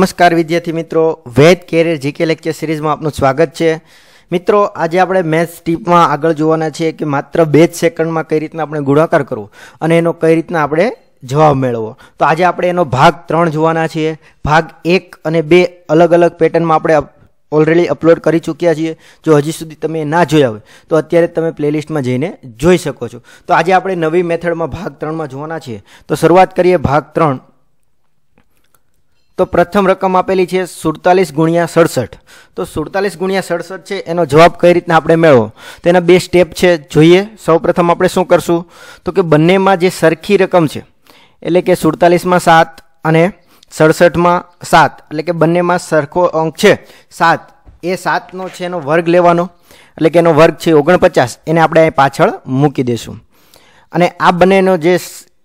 नमस्कार विद्यार्थी मित्रों Ved career GK lecture series में आपनो स्वागत छे मित्रों आज जे આપણે મેથ્સ ટિપ માં આગળ જોવાના છે કે માત્ર 2 સેકન્ડ માં કઈ રીતના આપણે ગુણાકાર કરવો અને એનો કઈ રીતના આપણે જવાબ મેળવો તો આજે આપણે એનો ભાગ 3 જોવાના છે ભાગ 1 અને 2 અલગ અલગ પેટર્ન માં આપણે ઓલરેડી અપલોડ કરી ચૂક્યા છીએ જો હજી સુધી તમે ના જોયા હોય તો અત્યારે તમે પ્લે લિસ્ટ માં જઈને જોઈ શકો છો તો આજે આપણે નવી મેથડ માં ભાગ 3 માં જોવાના છે તો શરૂઆત કરીએ ભાગ 3 તો પ્રથમ રકમ આપેલી છે 47 * 67 તો 47 * 67 છે એનો જવાબ કઈ રીતે આપણે મેળવો તો એના બે સ્ટેપ છે જોઈએ સૌપ્રથમ આપણે શું કરશું તો કે બંનેમાં જે સરખી રકમ છે એટલે કે 47 માં 7 અને 67 માં 7 એટલે કે બંનેમાં સરખો અંક છે 7 એ 7 નો છે એનો વર્ગ લેવાનો એટલે કે એનો વર્ગ છે 49 એને આપણે આ પાછળ મૂકી દેશું અને આ બંનેનો જે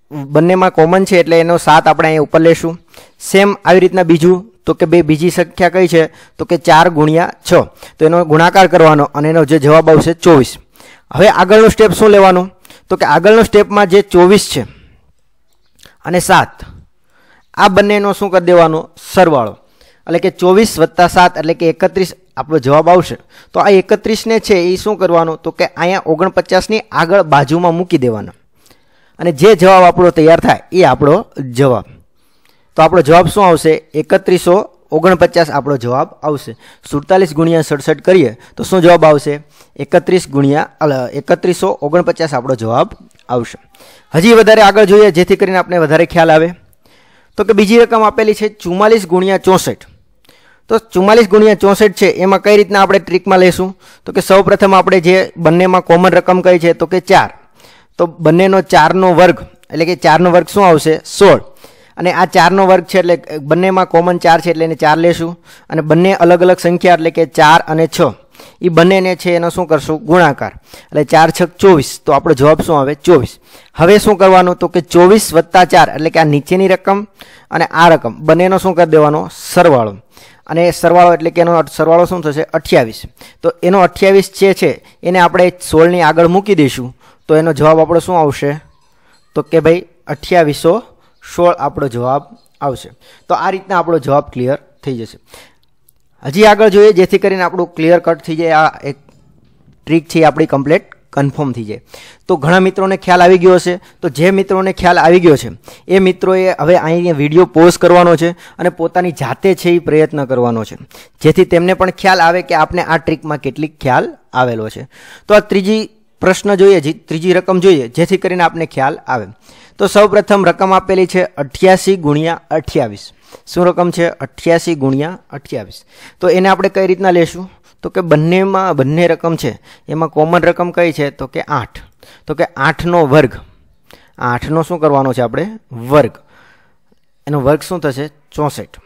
બંનેમાં કોમન છે એટલે એનો 7 આપણે અહીં ઉપર લેશું સેમ આવી રીતના બીજું તો કે બે બીજી સંખ્યા કઈ છે તો કે 4 * 6 તો એનો ગુણાકાર કરવાનો અને એનો જે જવાબ આવશે 24 હવે આગળનો સ્ટેપ શું લેવાનો તો કે આગળના સ્ટેપમાં જે 24 છે અને 7 આ બંનેનો શું કરી દેવાનો સરવાળો એટલે કે 24 + 7 એટલે કે 31 આપણો જવાબ આવશે તો આ 31 ને છે એ શું કરવાનો તો કે આયા 49 ની આગળ બાજુમાં મૂકી દેવાનો અને જે જવાબ આપણો તૈયાર થાય એ આપણો જવાબ તો આપણો જવાબ શું આવશે 3149 આપણો જવાબ આવશે 47 * 67 કરીએ તો શું જવાબ આવશે 31 * 3149 આપણો જવાબ આવશે હજી વધારે આગળ જોઈએ જેથી કરીને આપને વધારે ખ્યાલ આવે તો કે બીજી એકમ આપેલી છે 44 * 64 તો 44 * 64 છે એમાં કઈ રીતના આપણે ટ્રીક માં લેશું તો કે સૌપ્રથમ આપણે જે બંનેમાં કોમન રકમ કઈ છે તો કે 4 તો બન્નેનો 4 નો વર્ગ એટલે કે 4 નો વર્ગ શું આવશે 16 અને આ 4 નો વર્ગ છે એટલે બન્નેમાં કોમન 4 છે એટલે એને 4 લેશું અને બન્ને અલગ અલગ સંખ્યા એટલે કે 4 અને 6 ઈ બન્નેને છે એનો શું કરશું ગુણાકાર એટલે 4 * 6 = 24 તો આપણો જવાબ શું આવે 24 હવે શું કરવાનું તો કે 24 + 4 એટલે કે આ નીચેની રકમ અને આ રકમ બન્નેનો શું કરી દેવાનો સરવાળો અને સરવાળો એટલે કે એનો સરવાળો શું થશે 28 તો એનો 28 છે છે એને આપણે 16 ની આગળ મૂકી દેશું તો એનો જવાબ આપણો શું આવશે તો કે ભાઈ 2816 આપણો જવાબ આવશે તો આ રીતના આપણો જવાબ ક્લિયર થઈ જશે હજી આગળ જોઈએ જેથી કરીને આપણો ક્લિયર કટ થઈ જાય આ એક ટ્રિક છે આપણી કમ્પ્લીટ કન્ફર્મ થઈ જાય તો ઘણા મિત્રોને ખ્યાલ આવી ગયો હશે તો જે મિત્રોને ખ્યાલ આવી ગયો છે એ મિત્રોએ હવે આઈએ વિડિયો પોઝ કરવાનો છે અને પોતાની જાતે છે એ પ્રયત્ન કરવાનો છે જેથી તેમને પણ ખ્યાલ આવે કે આપને આ ટ્રિકમાં કેટલિક ખ્યાલ આવેલો છે તો આ ત્રીજી પ્રશ્ન જોઈએ જી ત્રીજી રકમ જોઈએ જેથી કરીને આપને ખ્યાલ આવે તો સૌપ્રથમ રકમ આપેલી છે 88 * 28 સુરકમ છે 88 * 28 તો એને આપણે કઈ રીતના લેશું તો કે બંનેમાં બંને રકમ છે એમાં કોમન રકમ કઈ છે તો કે 8 તો કે 8 નો વર્ગ 8 નો શું કરવાનો છે આપણે વર્ગ એનો વર્ગ શું થશે 64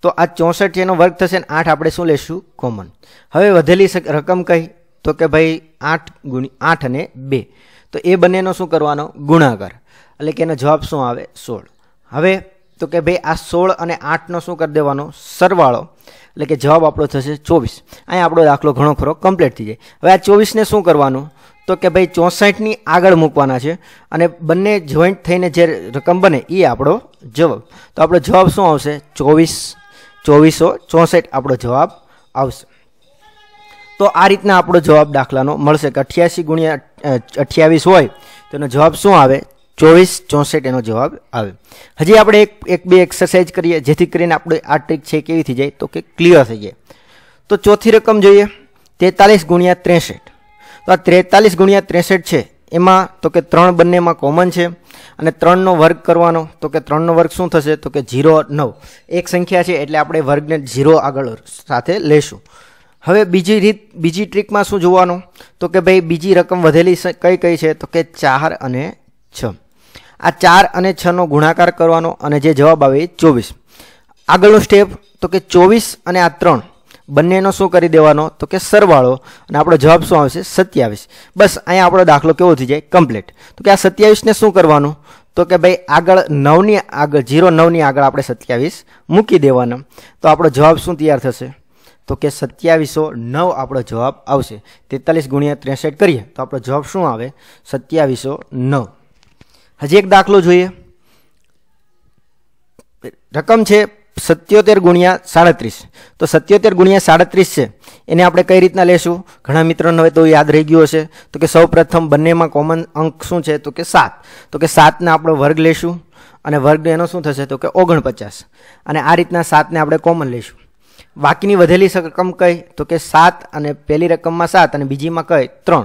તો આ 64 એનો વર્ગ થશે અને 8 આપણે શું લેશું કોમન હવે વધેલી રકમ કઈ તો કે ભાઈ 8 ગુણ 8 અને 2 તો એ બંનેનો શું કરવાનો ગુણાકાર એટલે કે એનો જવાબ શું આવે 16 હવે તો કે ભાઈ આ 16 અને 8 નું શું કરી દેવાનો સરવાળો એટલે કે જવાબ આપણો થશે 24 આયા આપણો દાખલો ઘણો ખરો કમ્પ્લીટ થઈ જાય હવે આ 24 ને શું કરવાનું તો કે ભાઈ 64 ની આગળ મૂકવાના છે અને બંને જોઈન્ટ થઈને જે રકમ બને એ આપણો જવાબ તો આપણો જવાબ શું આવશે 24 2464 આપણો જવાબ આવશે તો આ રીતના આપણો જવાબ દાખલાનો મળશે કે 88 * 28 હોય તેનો જવાબ શું આવે 2464 એનો જવાબ આવે હજી આપણે એક એક બે એક્સરસાઈઝ કરીએ જેથી કરીને આપડે આ ટ્રીક છે કેવી થઈ જાય તો કે ક્લિયર થઈ જાય તો ચોથી રકમ જોઈએ 43 * 63 તો આ 43 * 63 છે એમાં તો કે ત્રણ બંનેમાં કોમન છે અને ત્રણ નો વર્ગ કરવાનો તો કે ત્રણ નો વર્ગ શું થશે તો કે 09 એક સંખ્યા છે એટલે આપણે વર્ગ ને 0 આગળ સાથે લેશું હવે બીજી રીત બીજી ટ્રીક માં શું જોવાનું તો કે ભાઈ બીજી રકમ વધેલી કઈ કઈ છે તો કે 4 અને 6 આ 4 અને 6 નો ગુણાકાર કરવાનો અને જે જવાબ આવે 24 આગળનો સ્ટેપ તો કે 24 અને આ 3 બંનેનો શું કરી દેવાનો તો કે સરવાળો અને આપણો જવાબ શું આવશે 27 બસ આયા આપણો દાખલો કેવો થઈ જાય કમ્પ્લીટ તો કે આ 27 ને શું કરવાનું તો કે ભાઈ આગળ 9 ની આગળ 0 9 ની આગળ આપણે 27 મૂકી દેવાનો તો આપણો જવાબ શું તૈયાર થશે તો કે 2709 આપણો જવાબ આવશે 43 * 63 કરીએ તો આપણો જવાબ શું આવે 2709 હજી એક દાખલો જોઈએ રકમ છે 77 * 37 તો 77 * 37 છે એને આપણે કઈ રીતના લેશું ઘણા મિત્રોને તો યાદ રહી ગયો હશે તો કે સૌપ્રથમ બંનેમાં કોમન અંક શું છે તો કે 7 તો કે 7 ના આપણો વર્ગ લેશું અને વર્ગનો એનો શું થશે તો કે 49 અને આ રીતના 7 ને આપણે કોમન લેશું બાકીની વધેલી સકકમ કઈ તો કે 7 અને પહેલી રકમ માં 7 અને બીજી માં કઈ 3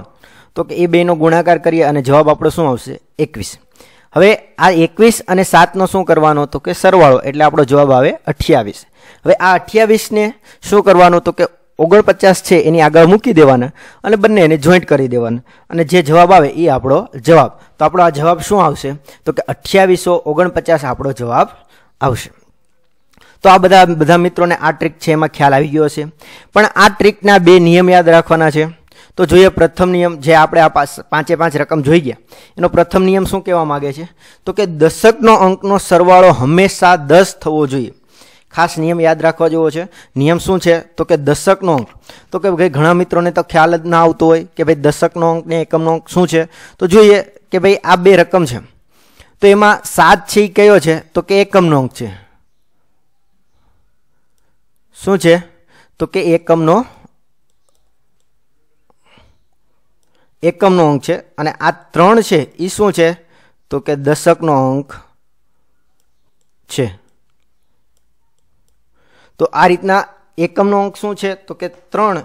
તો કે એ બે નો ગુણાકાર કરીએ અને જવાબ આપણો શું આવશે 21 હવે આ 21 અને 7 નો શું કરવાનો તો કે સરવાળો એટલે આપણો જવાબ આવે 28 હવે આ 28 ને શું કરવાનો તો કે 49 છે એની આગળ મૂકી દેવાના અને બંનેને જોઈન્ટ કરી દેવાના અને જે જવાબ આવે એ આપણો જવાબ તો આપણો આ જવાબ શું આવશે તો કે 2849 આપણો જવાબ આવશે તો આ બધા બધા મિત્રોને આ ટ્રીક છે એમાં ખ્યાલ આવી ગયો હશે પણ આ ટ્રીકના બે નિયમ યાદ રાખવાના છે તો જોઈએ પ્રથમ નિયમ જે આપણે આ પાંચે પાંચ રકમ જોઈ ગયા એનો પ્રથમ નિયમ શું કહેવા માંગે છે તો કે દશકનો અંકનો સરવાળો હંમેશા 10 થવો જોઈએ ખાસ નિયમ યાદ રાખવા જોવો છે નિયમ શું છે તો કે દશકનો અંક તો કે ભાઈ ઘણા મિત્રોને તો ખ્યાલ જ ન આવતો હોય કે ભાઈ દશકનો અંક ને એકમનો અંક શું છે તો જોઈએ કે ભાઈ આ બે રકમ છે તો એમાં 7 6 કયો છે તો કે એકમનો અંક છે શું છે તો કે એકમનો એકમનો અંક છે અને આ ત્રણ છે એ શું છે તો કે દશકનો અંક છે તો આ રીતના એકમનો અંક શું છે તો કે ત્રણ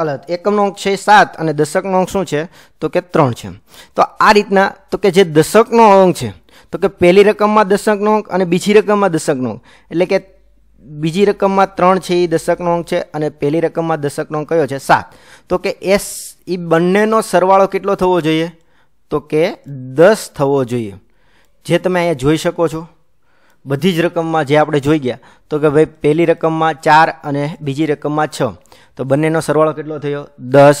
અલગ એકમનો અંક છે સાત અને દશકનો અંક શું છે તો કે ત્રણ છે તો આ રીતના તો કે જે દશકનો અંક છે તો કે પહેલી રકમમાં દશકનો અંક અને બીજી રકમમાં દશકનો અંક એટલે કે બીજી રકમમાં ત્રણ છે એ દશકનો અંક છે અને પહેલી રકમમાં દશકનો અંક કયો છે સાત તો કે એસ એ બંનેનો સરવાળો કેટલો થવો જોઈએ તો કે દસ થવો જોઈએ જે તમે અહીંયા જોઈ શકો છો બધી જ રકમમાં જે આપણે જોઈ ગયા તો કે ભાઈ પહેલી રકમમાં ચાર અને બીજી રકમમાં છ તો બંનેનો સરવાળો કેટલો થયો દસ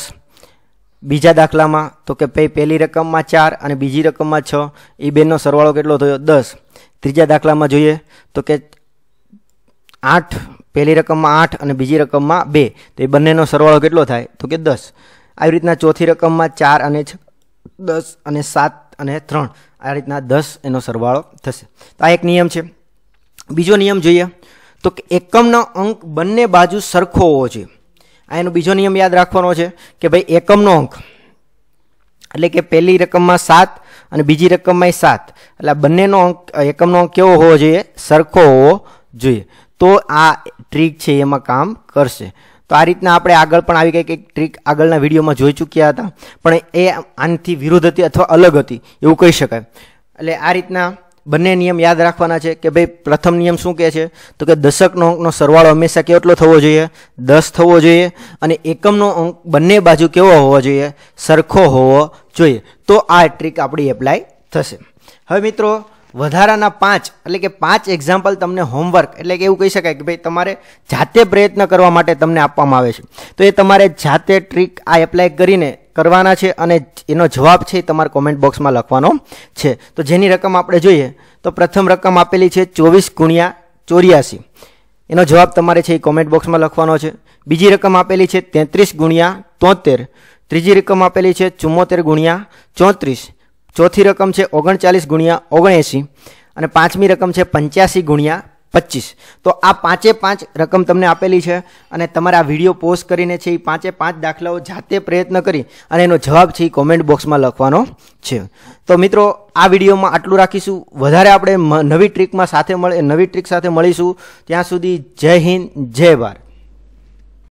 બીજા દાખલામાં તો કે ભાઈ પહેલી રકમમાં ચાર અને બીજી રકમમાં છ એ બેનનો સરવાળો કેટલો થયો દસ ત્રીજા દાખલામાં જોઈએ તો કે 8 پہلی رقمમાં 8 અને બીજી رقمમાં 2 તો એ બંનેનો સરવાળો કેટલો થાય તો કે 10 આ રીતેના ચોથી رقمમાં 4 અને 6 10 અને 7 અને 3 આ રીતેના 10 એનો સરવાળો થશે તો આ એક નિયમ છે બીજો નિયમ જોઈએ તો કે એકમનો અંક બંને બાજુ સરખો હોવો જોઈએ આ એનો બીજો નિયમ યાદ રાખવાનો છે કે ભાઈ એકમનો અંક એટલે કે પહેલી رقمમાં 7 અને બીજી رقمમાં 7 એટલે બંનેનો અંક એકમનો કેવો હોવો જોઈએ સરખો હો જોઈએ તો આ ટ્રીક છે એમાં કામ કરશે તો આ રીતના આપણે આગળ પણ આવી ગયા કે એક ટ્રીક આગળના વિડિયોમાં જોઈ ચૂક્યા હતા પણ એ આની થી વિરુદ્ધ હતી અથવા અલગ હતી એવું કહી શકાય એટલે આ રીતના બંને નિયમ યાદ રાખવાના છે કે ભાઈ પ્રથમ નિયમ શું કે છે તો કે દશક નો અંક નો સરવાળો હંમેશા કે એટલો થવો જોઈએ 10 થવો જોઈએ અને એકમ નો અંક બંને બાજુ કેવો હોવો જોઈએ સરખો હોવો જોઈએ તો આ ટ્રીક આપડી એપ્લાય થશે હવે મિત્રો વધારેના 5 એટલે કે 5 એક્ઝામ્પલ તમે હોમવર્ક એટલે કે એવું કહી શકાય કે ભાઈ તમારે જાતે પ્રયત્ન કરવા માટે તમને આપવામાં આવે છે તો એ તમારે જાતે ટ્રીક આ એપ્લાય કરીને કરવાનો છે અને એનો જવાબ છે તમારે કમેન્ટ બોક્સમાં લખવાનો છે તો જેની રકમ આપણે જોઈએ તો પ્રથમ રકમ આપેલી છે 24 * 84 એનો જવાબ તમારે છે કમેન્ટ બોક્સમાં લખવાનો છે બીજી રકમ આપેલી છે 33 * 73 ત્રીજી રકમ આપેલી છે 74 * 34 ચોથી રકમ છે 39 * 79 અને પાંચમી રકમ છે 85 * 25 તો આ પાંચે પાંચ રકમ તમને આપેલી છે અને તમારે આ વિડિયો પોઝ કરીને છે આ પાંચે પાંચ દાખલાઓ જાતે પ્રયત્ન કરી અને એનો જવાબ છે કમેન્ટ બોક્સમાં લખવાનો છે તો મિત્રો આ વિડિયોમાં આટલું રાખીશું વધારે આપણે નવી ટ્રીકમાં સાથે મળી નવી ટ્રીક સાથે મળીશું ત્યાં સુધી જય હિન્દ જય ભારત